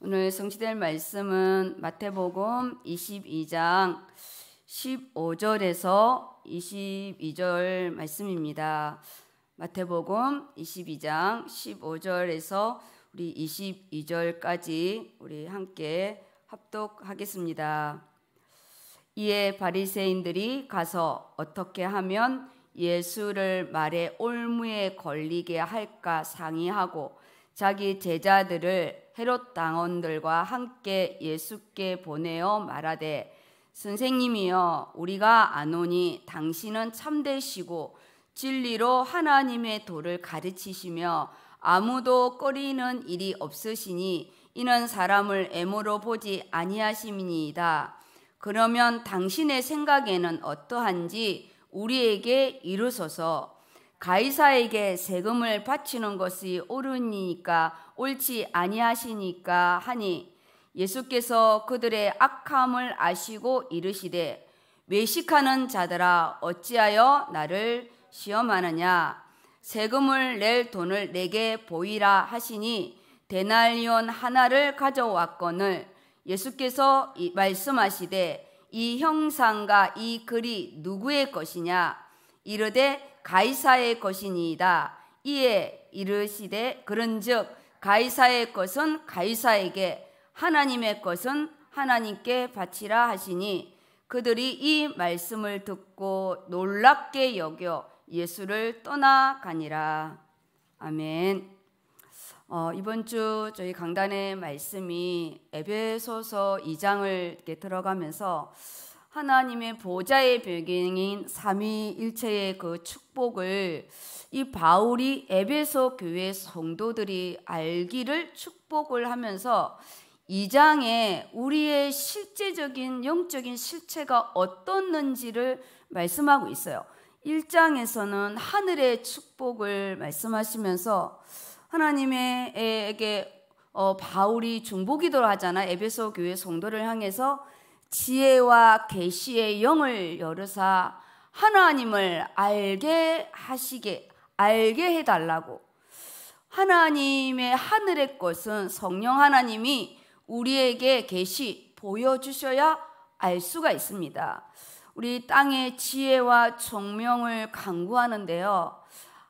오늘 성취될 말씀은 마태복음 22장 15절에서 22절 말씀입니다. 마태복음 22장 15절에서 우리 22절까지 우리 함께 합독하겠습니다. 이에 바리새인들이 가서 어떻게 하면 예수를 말에 올무에 걸리게 할까 상의하고 자기 제자들을 헤롯 당원들과 함께 예수께 보내어 말하되 선생님이여 우리가 아노니 당신은 참되시고 진리로 하나님의 도를 가르치시며 아무도 꺼리는 일이 없으시니 이는 사람을 애모로 보지 아니하심이니이다. 그러면 당신의 생각에는 어떠한지 우리에게 이루소서 가이사에게 세금을 바치는 것이 옳으니까 옳지 아니하시니까 하니 예수께서 그들의 악함을 아시고 이르시되 외식하는 자들아 어찌하여 나를 시험하느냐 세금을 낼 돈을 내게 보이라 하시니 데나리온 하나를 가져왔거늘 예수께서 말씀하시되 이 형상과 이 글이 누구의 것이냐 이르되 가이사의 것이니이다. 이에 이르시되 그런즉 가이사의 것은 가이사에게 하나님의 것은 하나님께 바치라 하시니 그들이 이 말씀을 듣고 놀랍게 여겨 예수를 떠나가니라. 아멘. 어, 이번 주 저희 강단의 말씀이 에베소서 2장을 들어가면서 하나님의 보좌의 배경인 삼위일체의 그 축복을 이 바울이 에베소 교회 성도들이 알기를 축복을 하면서 이장에 우리의 실제적인 영적인 실체가 어떻는지를 말씀하고 있어요. 1장에서는 하늘의 축복을 말씀하시면서 하나님에게 어, 바울이 중보기도를 하잖아. 에베소 교회 성도를 향해서 지혜와 계시의 영을 열으사 하나님을 알게 하시게 알게 해달라고 하나님의 하늘의 것은 성령 하나님이 우리에게 계시 보여주셔야 알 수가 있습니다. 우리 땅의 지혜와 정명을 강구하는데요.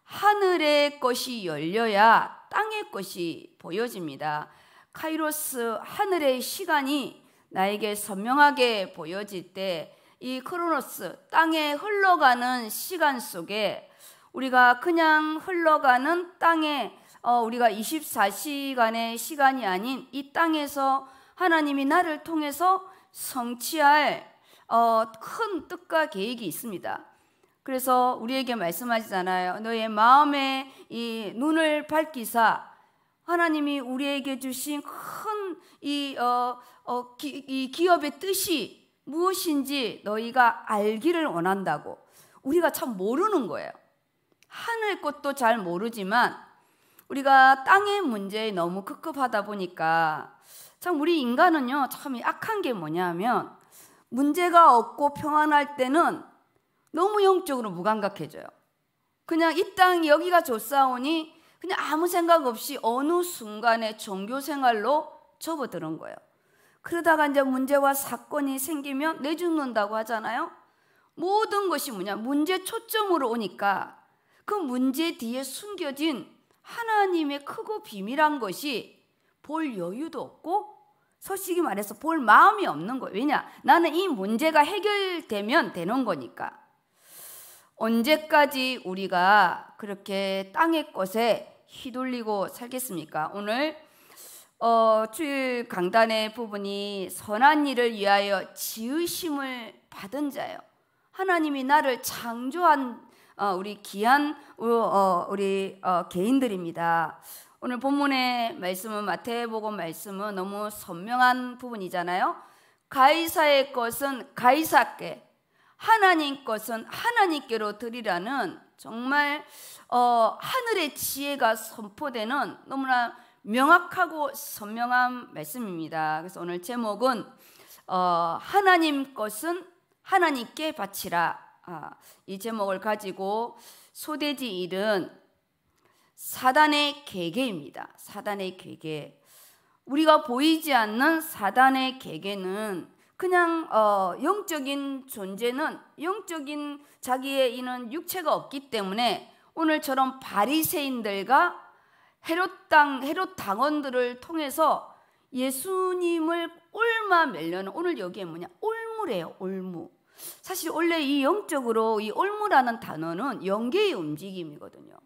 하늘의 것이 열려야 땅의 것이 보여집니다. 카이로스 하늘의 시간이 나에게 선명하게 보여질 때 이 크로노스 땅에 흘러가는 시간 속에 우리가 그냥 흘러가는 땅에 어, 우리가 24시간의 시간이 아닌 이 땅에서 하나님이 나를 통해서 성취할 어, 큰 뜻과 계획이 있습니다. 그래서 우리에게 말씀하시잖아요. 너의 마음에 이 눈을 밝기사 하나님이 우리에게 주신 큰 이 어, 어, 기, 이 기업의 뜻이 무엇인지 너희가 알기를 원한다고 우리가 참 모르는 거예요. 하늘 것도 잘 모르지만 우리가 땅의 문제에 너무 급급하다 보니까 참 우리 인간은요 참 악한 게 뭐냐면 문제가 없고 평안할 때는 너무 영적으로 무감각해져요. 그냥 이 땅 여기가 좋사오니 그냥 아무 생각 없이 어느 순간에 종교 생활로 접어드는 거예요. 그러다가 이제 문제와 사건이 생기면 내죽는다고 하잖아요. 모든 것이 뭐냐? 문제 초점으로 오니까 그 문제 뒤에 숨겨진 하나님의 크고 비밀한 것이 볼 여유도 없고 솔직히 말해서 볼 마음이 없는 거예요. 왜냐? 나는 이 문제가 해결되면 되는 거니까. 언제까지 우리가 그렇게 땅의 것에 휘둘리고 살겠습니까? 오늘 어, 주일 강단의 부분이 선한 일을 위하여 지으심을 받은 자요. 하나님이 나를 창조한 어, 우리 귀한 어, 어 우리 어, 개인들입니다. 오늘 본문의 말씀은 마태복음 말씀은 너무 선명한 부분이잖아요. 가이사의 것은 가이사께, 하나님 것은 하나님께로 드리라는 정말 어, 하늘의 지혜가 선포되는 너무나 명확하고 선명한 말씀입니다. 그래서 오늘 제목은 어, 하나님 것은 하나님께 바치라. 아, 이 제목을 가지고 소대지 일은 사단의 계계입니다. 사단의 계계. 우리가 보이지 않는 사단의 계계는 그냥 어, 영적인 존재는 영적인 자기의 이는 육체가 없기 때문에 오늘처럼 바리새인들과 헤롯 당 헤롯 당원들을 통해서 예수님을 올마 멜려는 오늘 여기에 뭐냐 올무래요 올무. 사실 원래 이 영적으로 이 올무라는 단어는 영계의 움직임이거든요.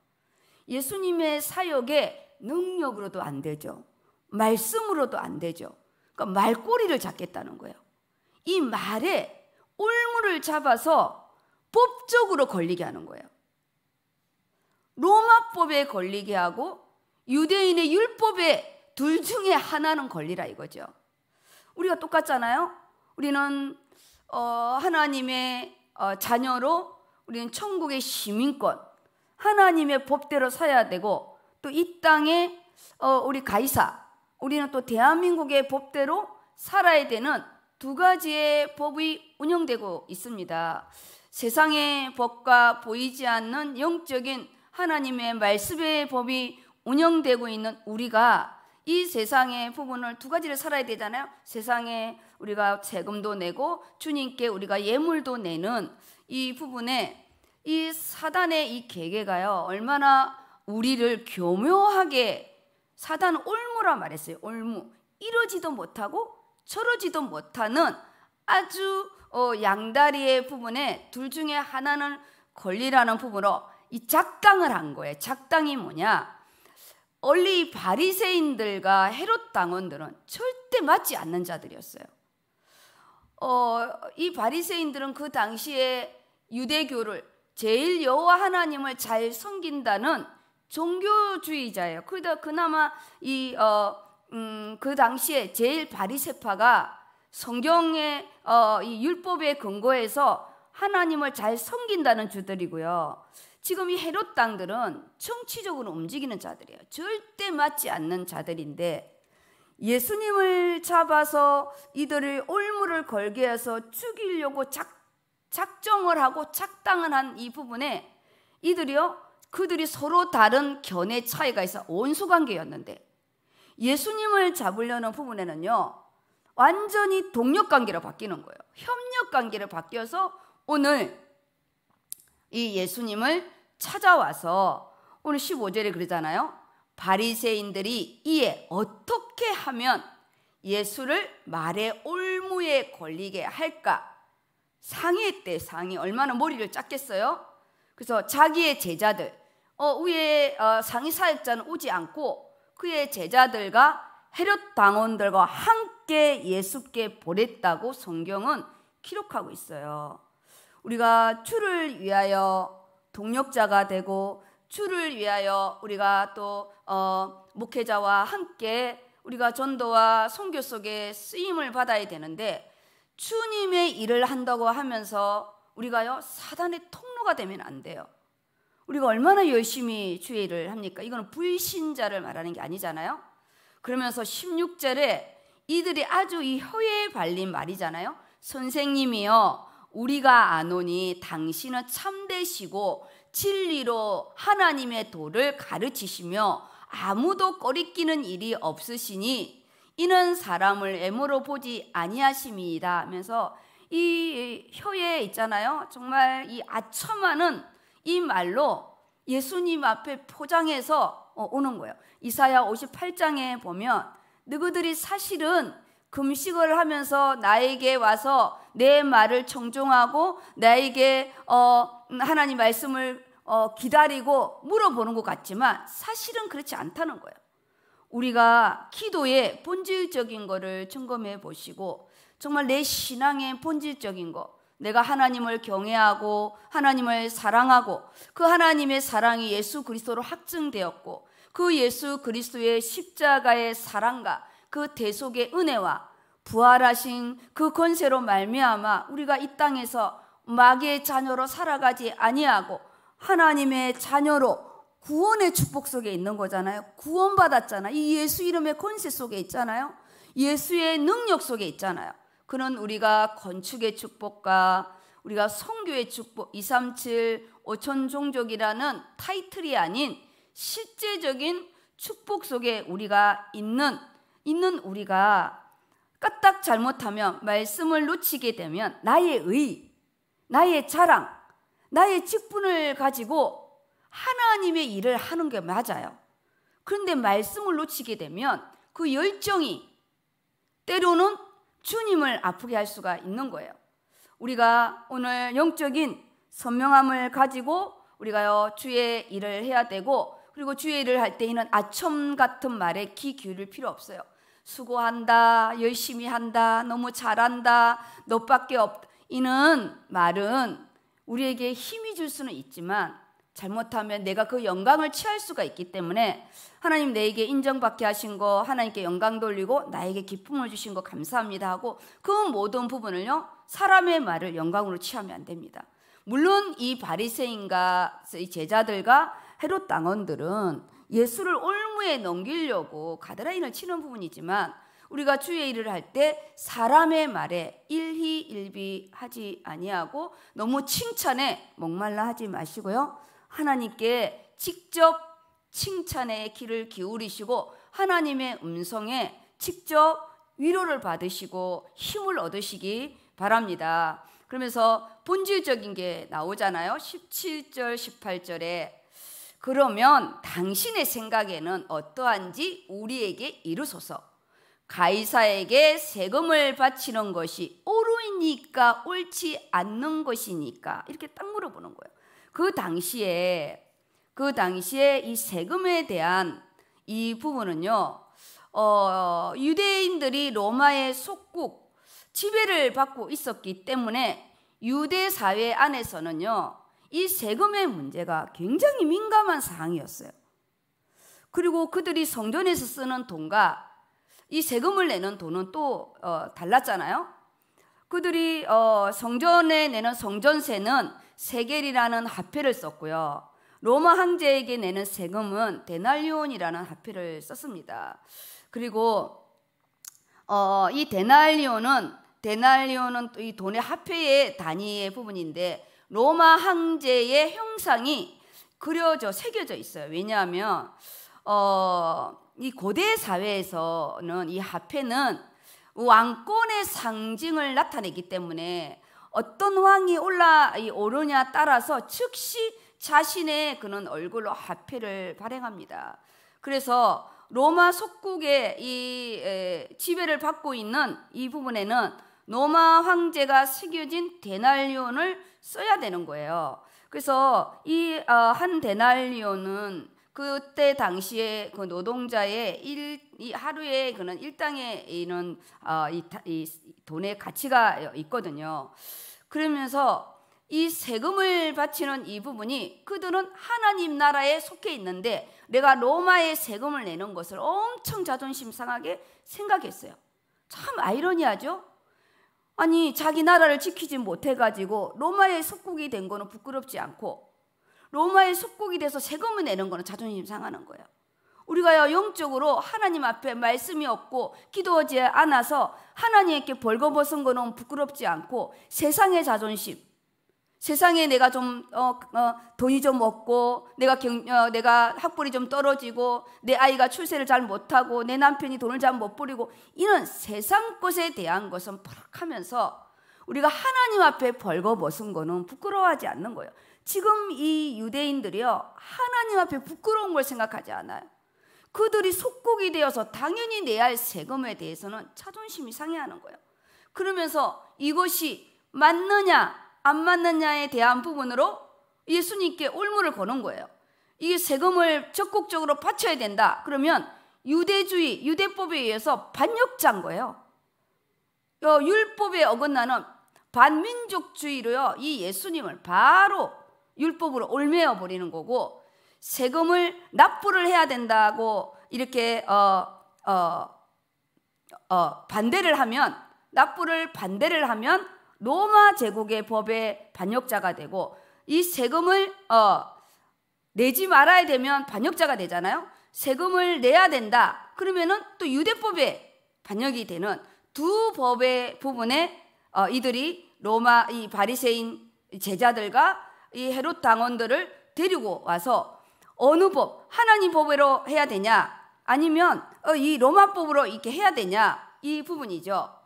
예수님의 사역에 능력으로도 안 되죠. 말씀으로도 안 되죠. 그러니까 말꼬리를 잡겠다는 거예요. 이 말에 올무를 잡아서 법적으로 걸리게 하는 거예요. 로마법에 걸리게 하고 유대인의 율법에 둘 중에 하나는 권리라 이거죠. 우리가 똑같잖아요. 우리는 어, 하나님의 어, 자녀로 우리는 천국의 시민권, 하나님의 법대로 사야 되고 또 이 땅에 어, 우리 가이사, 우리는 또 대한민국의 법대로 살아야 되는 두 가지의 법이 운영되고 있습니다. 세상의 법과 보이지 않는 영적인 하나님의 말씀의 법이 운영되고 있는 우리가 이 세상의 부분을 두 가지를 살아야 되잖아요. 세상에 우리가 세금도 내고 주님께 우리가 예물도 내는 이 부분에 이 사단의 이 계계가요. 얼마나 우리를 교묘하게 사단 올무라 말했어요. 올무. 이러지도 못하고 저러지도 못하는 아주 어, 양다리의 부분에 둘 중에 하나는 권리라는 부분으로 이 작당을 한 거예요. 작당이 뭐냐? 원리 바리새인들과 헤롯 당원들은 절대 맞지 않는 자들이었어요. 어, 이 바리새인들은 그 당시에 유대교를 제일 여호와 하나님을 잘 섬긴다는 종교주의자예요. 그다 그나마 이 어, 음, 그 당시에 제일 바리새파가 성경의 어, 이 율법에 근거해서 하나님을 잘 섬긴다는 주들이고요. 지금 이 헤롯 땅들은 정치적으로 움직이는 자들이에요. 절대 맞지 않는 자들인데 예수님을 잡아서 이들을 올무를 걸게 해서 죽이려고 작, 작정을 하고 착당을 한 이 부분에 이들이요 그들이 서로 다른 견해 차이가 있어 원수 관계였는데 예수님을 잡으려는 부분에는요 완전히 동력 관계로 바뀌는 거예요. 협력 관계로 바뀌어서 오늘 이 예수님을 찾아와서 오늘 15절에 그러잖아요. 바리새인들이 이에 어떻게 하면 예수를 말의 올무에 걸리게 할까? 상의했 상의. 얼마나 머리를 짰겠어요? 그래서 자기의 제자들, 어, 우의 어, 상의 사역자는 오지 않고 그의 제자들과 헤롯 당원들과 함께 예수께 보냈다고 성경은 기록하고 있어요. 우리가 주를 위하여 동력자가 되고 주를 위하여 우리가 또 어, 목회자와 함께 우리가 전도와 선교 속에 쓰임을 받아야 되는데 주님의 일을 한다고 하면서 우리가요 사단의 통로가 되면 안 돼요. 우리가 얼마나 열심히 주의 일을 합니까? 이거는 불신자를 말하는 게 아니잖아요. 그러면서 16절에 이들이 아주 이 혀에 발린 말이잖아요. 선생님이요 우리가 아노니 당신은 참되시고 진리로 하나님의 도를 가르치시며 아무도 꺼리끼는 일이 없으시니 이는 사람을 애모로 보지 아니하심이다 하면서 이 혀에 있잖아요. 정말 이 아첨하는 이 말로 예수님 앞에 포장해서 어, 오는 거예요. 이사야 58장에 보면 누구들이 사실은 금식을 하면서 나에게 와서 내 말을 청종하고 나에게 어, 하나님 말씀을 어, 기다리고 물어보는 것 같지만 사실은 그렇지 않다는 거예요. 우리가 기도의 본질적인 거를 점검해 보시고 정말 내 신앙의 본질적인 거 내가 하나님을 경외하고 하나님을 사랑하고 그 하나님의 사랑이 예수 그리스도로 확증되었고 그 예수 그리스도의 십자가의 사랑과 그 대속의 은혜와 부활하신 그 권세로 말미암아 우리가 이 땅에서 마귀의 자녀로 살아가지 아니하고 하나님의 자녀로 구원의 축복 속에 있는 거잖아요. 구원받았잖아요. 이 예수 이름의 권세 속에 있잖아요. 예수의 능력 속에 있잖아요. 그는 우리가 건축의 축복과 우리가 성교의 축복 237 오천 종족이라는 타이틀이 아닌 실제적인 축복 속에 우리가 있는 있는 우리가 까딱 잘못하면 말씀을 놓치게 되면 나의 의, 나의 자랑, 나의 직분을 가지고 하나님의 일을 하는 게 맞아요. 그런데 말씀을 놓치게 되면 그 열정이 때로는 주님을 아프게 할 수가 있는 거예요. 우리가 오늘 영적인 선명함을 가지고 우리가요 주의 일을 해야 되고 그리고 주의 일을 할 때에는 아첨 같은 말에 귀 기울일 필요 없어요. 수고한다, 열심히 한다, 너무 잘한다, 너밖에 없다. 이는 말은 우리에게 힘이 줄 수는 있지만 잘못하면 내가 그 영광을 취할 수가 있기 때문에 하나님 내게 인정받게 하신 거 하나님께 영광 돌리고 나에게 기쁨을 주신 거 감사합니다 하고 그 모든 부분을요 사람의 말을 영광으로 취하면 안 됩니다. 물론 이 바리새인과 제자들과 헤롯 당원들은 예수를 올무에 넘기려고 가드라인을 치는 부분이지만 우리가 주의 일을 할 때 사람의 말에 일희일비하지 아니하고 너무 칭찬에 목말라 하지 마시고요. 하나님께 직접 칭찬의 귀를 기울이시고 하나님의 음성에 직접 위로를 받으시고 힘을 얻으시기 바랍니다. 그러면서 본질적인 게 나오잖아요. 17절, 18절에 그러면 당신의 생각에는 어떠한지 우리에게 이루소서. 가이사에게 세금을 바치는 것이 옳으니까 옳지 않는 것이니까 이렇게 딱 물어보는 거예요. 그 당시에 그 당시에 이 세금에 대한 이 부분은요. 어, 유대인들이 로마의 속국 지배를 받고 있었기 때문에 유대 사회 안에서는요. 이 세금의 문제가 굉장히 민감한 사항이었어요. 그리고 그들이 성전에서 쓰는 돈과 이 세금을 내는 돈은 또 어, 달랐잖아요. 그들이 어, 성전에 내는 성전세는 세겔이라는 화폐를 썼고요. 로마 황제에게 내는 세금은 데날리온이라는 화폐를 썼습니다. 그리고 어, 이 데날리온은 데날리온은 이 돈의 화폐의 단위의 부분인데 로마 황제의 형상이 그려져 새겨져 있어요. 왜냐하면 어, 이 고대 사회에서는 이 화폐는 왕권의 상징을 나타내기 때문에 어떤 왕이 올라 오르냐 따라서 즉시 자신의 그런 얼굴로 화폐를 발행합니다. 그래서 로마 속국의 이 에, 지배를 받고 있는 이 부분에는 로마 황제가 새겨진 데날리온을 써야 되는 거예요. 그래서 이한 어, 데날리온은 그때 당시에 그 노동자의 일, 이 하루에 그는 일당에 있는 어, 이, 이 돈의 가치가 있거든요. 그러면서 이 세금을 바치는 이 부분이 그들은 하나님 나라에 속해 있는데 내가 로마에 세금을 내는 것을 엄청 자존심 상하게 생각했어요. 참 아이러니하죠? 아니 자기 나라를 지키지 못해가지고 로마의 속국이 된 거는 부끄럽지 않고 로마의 속국이 돼서 세금을 내는 거는 자존심 상하는 거예요. 우리가 영적으로 하나님 앞에 말씀이 없고 기도하지 않아서 하나님께 벌거벗은 거는 부끄럽지 않고 세상의 자존심 세상에 내가 좀 어, 어, 돈이 좀 없고 내가 경, 어, 내가 학벌이 좀 떨어지고 내 아이가 출세를 잘 못하고 내 남편이 돈을 잘 못버리고 이런 세상 것에 대한 것은 버럭하면서 우리가 하나님 앞에 벌거벗은 거는 부끄러워하지 않는 거예요. 지금 이 유대인들이요 하나님 앞에 부끄러운 걸 생각하지 않아요. 그들이 속국이 되어서 당연히 내야 할 세금에 대해서는 자존심이 상해하는 거예요. 그러면서 이것이 맞느냐 안 맞느냐에 대한 부분으로 예수님께 올무를 거는 거예요. 이 세금을 적극적으로 바쳐야 된다. 그러면 유대주의, 유대법에 의해서 반역자인 거예요. 어, 율법에 어긋나는 반민족주의로요, 이 예수님을 바로 율법으로 올매어 버리는 거고, 세금을 납부를 해야 된다고 이렇게, 어, 어, 어, 반대를 하면, 납부를 반대를 하면 로마 제국의 법의 반역자가 되고 이 세금을 어, 내지 말아야 되면 반역자가 되잖아요. 세금을 내야 된다. 그러면은 또 유대법에 반역이 되는 두 법의 부분에 어, 이들이 로마 이 바리새인 제자들과 이 헤롯 당원들을 데리고 와서 어느 법 하나님 법으로 해야 되냐 아니면 어, 이 로마 법으로 이렇게 해야 되냐 이 부분이죠.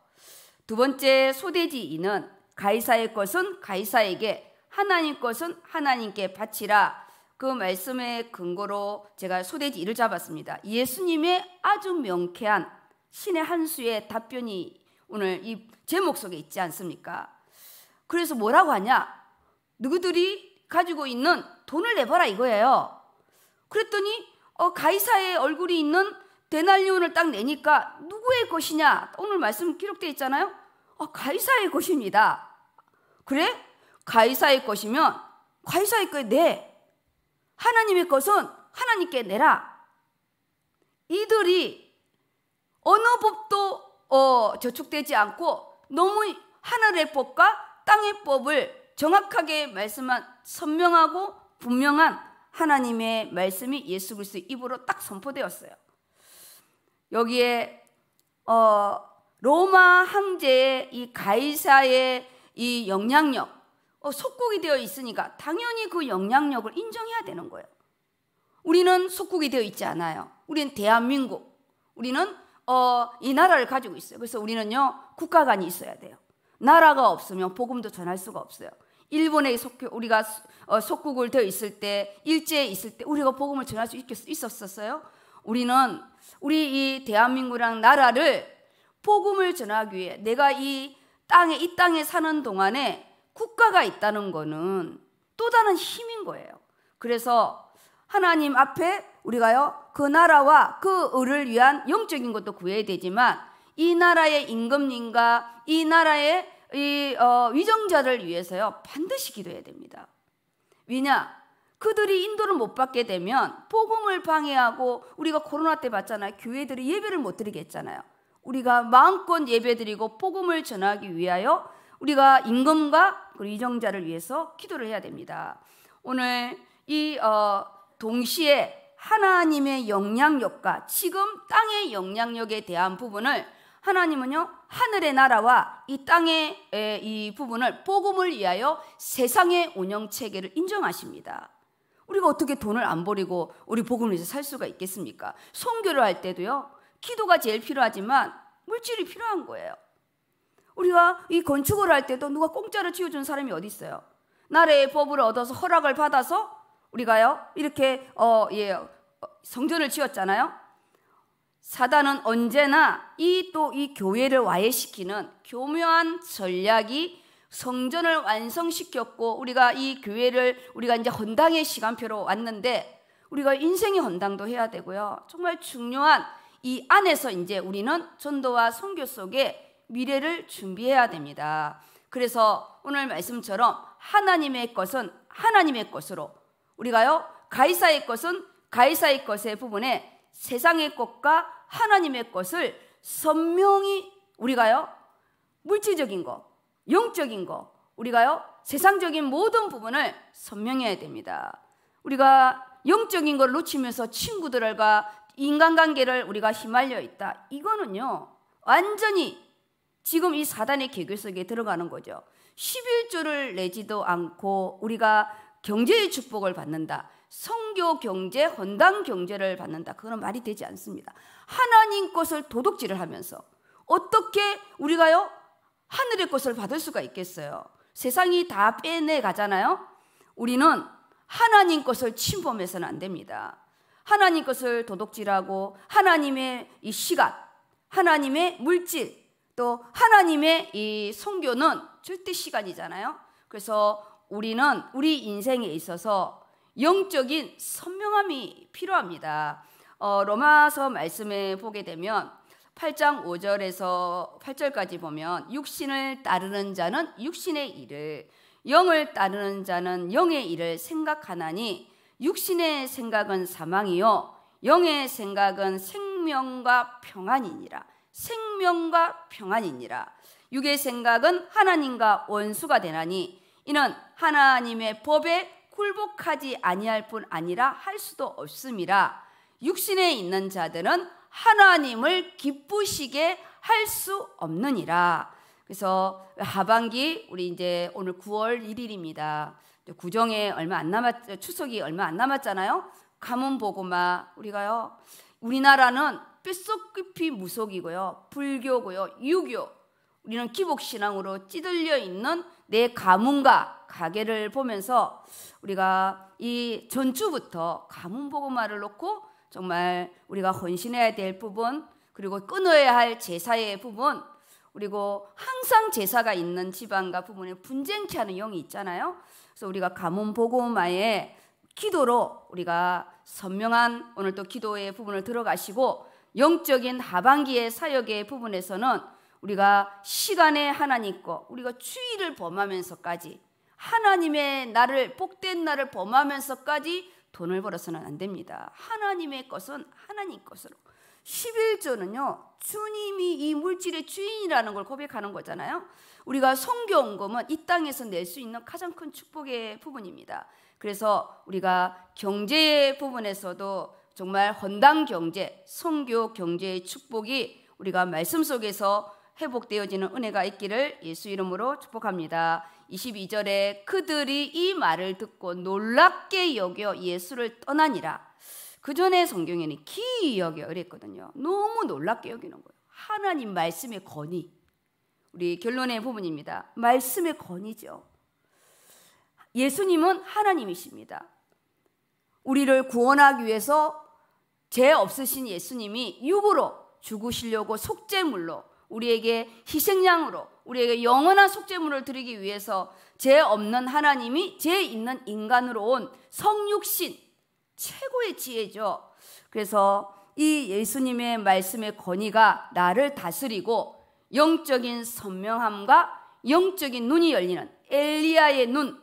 두 번째 소대지인은 가이사의 것은 가이사에게 하나님 것은 하나님께 바치라 그 말씀의 근거로 제가 소대지 를 잡았습니다. 예수님의 아주 명쾌한 신의 한 수의 답변이 오늘 이 제목 속에 있지 않습니까? 그래서 뭐라고 하냐? 누구들이 가지고 있는 돈을 내봐라 이거예요. 그랬더니 어, 가이사의 얼굴이 있는 대날리온을딱 내니까 누구의 것이냐? 오늘 말씀 기록되어 있잖아요. 아, 가이사의 것입니다. 그래? 가이사의 것이면 가이사의 거에 내. 하나님의 것은 하나님께 내라. 이들이 어느 법도 어, 저축되지 않고 너무 하늘의 법과 땅의 법을 정확하게 말씀한 선명하고 분명한 하나님의 말씀이 예수 그리스도 입으로 딱 선포되었어요. 여기에 어, 로마 황제의 이 가이사의 이 영향력, 어, 속국이 되어 있으니까 당연히 그 영향력을 인정해야 되는 거예요. 우리는 속국이 되어 있지 않아요. 우리는 대한민국. 우리는 어, 이 나라를 가지고 있어요. 그래서 우리는요, 국가관이 있어야 돼요. 나라가 없으면 복음도 전할 수가 없어요. 일본에 속, 해 우리가 어, 속국을 되어 있을 때, 일제에 있을 때, 우리가 복음을 전할 수있 있었었어요? 우리는 우리 이 대한민국이랑 나라를 복음을 전하기 위해 내가 이 땅에 이 땅에 사는 동안에 국가가 있다는 거는 또 다른 힘인 거예요. 그래서 하나님 앞에 우리가요 그 나라와 그 을을 위한 영적인 것도 구해야 되지만 이 나라의 임금님과 이 나라의 이 어, 위정자를 위해서요 반드시 기도해야 됩니다. 왜냐 그들이 인도를 못 받게 되면 복음을 방해하고 우리가 코로나 때 봤잖아요. 교회들이 예배를 못 드리겠잖아요. 우리가 마음껏 예배드리고 복음을 전하기 위하여 우리가 임금과 그리고 이정자를 위해서 기도를 해야 됩니다. 오늘 이 어, 동시에 하나님의 영향력과 지금 땅의 영향력에 대한 부분을 하나님은요 하늘의 나라와 이 땅의 이 부분을 복음을 위하여 세상의 운영 체계를 인정하십니다. 우리가 어떻게 돈을 안 버리고 우리 복음을 위해서 살 수가 있겠습니까? 선교를 할 때도요. 기도가 제일 필요하지만 물질이 필요한 거예요. 우리가 이 건축을 할 때도 누가 공짜로 지어준 사람이 어디 있어요? 나라의 법을 얻어서 허락을 받아서 우리가요 이렇게 어, 예, 어, 성전을 지었잖아요. 사단은 언제나 이 또이 이 교회를 와해시키는 교묘한 전략이 성전을 완성시켰고 우리가 이 교회를 우리가 이제 헌당의 시간표로 왔는데 우리가 인생의 헌당도 해야 되고요. 정말 중요한 이 안에서 이제 우리는 전도와 선교 속에 미래를 준비해야 됩니다. 그래서 오늘 말씀처럼 하나님의 것은 하나님의 것으로 우리가요 가이사의 것은 가이사의 것의 부분에 세상의 것과 하나님의 것을 선명히 우리가요 물질적인 것 영적인 거 우리가요 세상적인 모든 부분을 선명해야 됩니다. 우리가 영적인 걸 놓치면서 친구들과 인간관계를 우리가 휘말려 있다. 이거는요 완전히 지금 이 사단의 계교 속에 들어가는 거죠. 11조를 내지도 않고 우리가 경제의 축복을 받는다. 성교 경제, 헌당 경제를 받는다. 그거는 말이 되지 않습니다. 하나님 것을 도둑질을 하면서 어떻게 우리가요? 하늘의 것을 받을 수가 있겠어요. 세상이 다 빼내 가잖아요. 우리는 하나님 것을 침범해서는 안 됩니다. 하나님 것을 도둑질하고 하나님의 이 시간, 하나님의 물질, 또 하나님의 이 성교는 절대 시간이잖아요. 그래서 우리는 우리 인생에 있어서 영적인 선명함이 필요합니다. 어, 로마서 말씀에 보게 되면 8장 5절에서 8절까지 보면 육신을 따르는 자는 육신의 일을 영을 따르는 자는 영의 일을 생각하나니 육신의 생각은 사망이요 영의 생각은 생명과 평안이니라 생명과 평안이니라 육의 생각은 하나님과 원수가 되나니 이는 하나님의 법에 굴복하지 아니할 뿐 아니라 할 수도 없음이라 육신에 있는 자들은 하나님을 기쁘시게 할 수 없느니라. 그래서 하반기 우리 이제 오늘 9월 1일입니다. 구정에 얼마 안 남았 추석이 얼마 안 남았잖아요. 가문 보고마 우리가요. 우리나라는 뼛속 깊이 무속이고요. 불교고요. 유교. 우리는 기복 신앙으로 찌들려 있는 내 가문과 가게를 보면서 우리가 이 전주부터 가문 보고마를 놓고 정말 우리가 헌신해야 될 부분, 그리고 끊어야 할 제사의 부분, 그리고 항상 제사가 있는 지방과 부분에 분쟁케 하는 용이 있잖아요. 그래서 우리가 가문 보고마에 기도로 우리가 선명한 오늘 또 기도의 부분을 들어가시고 영적인 하반기의 사역의 부분에서는 우리가 시간에 하나님과 우리가 추위를 범하면서까지 하나님의 나를 복된 나를 범하면서까지 돈을 벌어서는 안 됩니다. 하나님의 것은 하나님 것으로. 11조는요. 주님이 이 물질의 주인이라는 걸 고백하는 거잖아요. 우리가 성경금은 이 땅에서 낼 수 있는 가장 큰 축복의 부분입니다. 그래서 우리가 경제 부분에서도 정말 헌당 경제, 성교 경제의 축복이 우리가 말씀 속에서 회복되어지는 은혜가 있기를 예수 이름으로 축복합니다. 22절에 그들이 이 말을 듣고 놀랍게 여겨 예수를 떠나니라. 그 전에 성경에는 기 여겨 그랬거든요. 너무 놀랍게 여기는 거예요. 하나님 말씀의 권위. 우리 결론의 부분입니다. 말씀의 권위죠. 예수님은 하나님이십니다. 우리를 구원하기 위해서 죄 없으신 예수님이 육으로 죽으시려고 속죄물로 우리에게 희생양으로 우리에게 영원한 속죄물을 드리기 위해서 죄 없는 하나님이 죄 있는 인간으로 온 성육신 최고의 지혜죠. 그래서 이 예수님의 말씀의 권위가 나를 다스리고 영적인 선명함과 영적인 눈이 열리는 엘리야의 눈,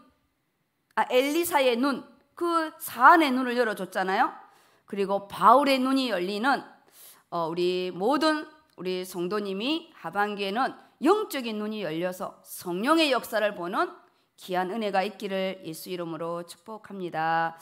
아 엘리사의 눈, 그 사안의 눈을 열어줬잖아요. 그리고 바울의 눈이 열리는 어, 우리 모든 우리 성도님이 하반기에는 영적인 눈이 열려서 성령의 역사를 보는 귀한 은혜가 있기를 예수 이름으로 축복합니다.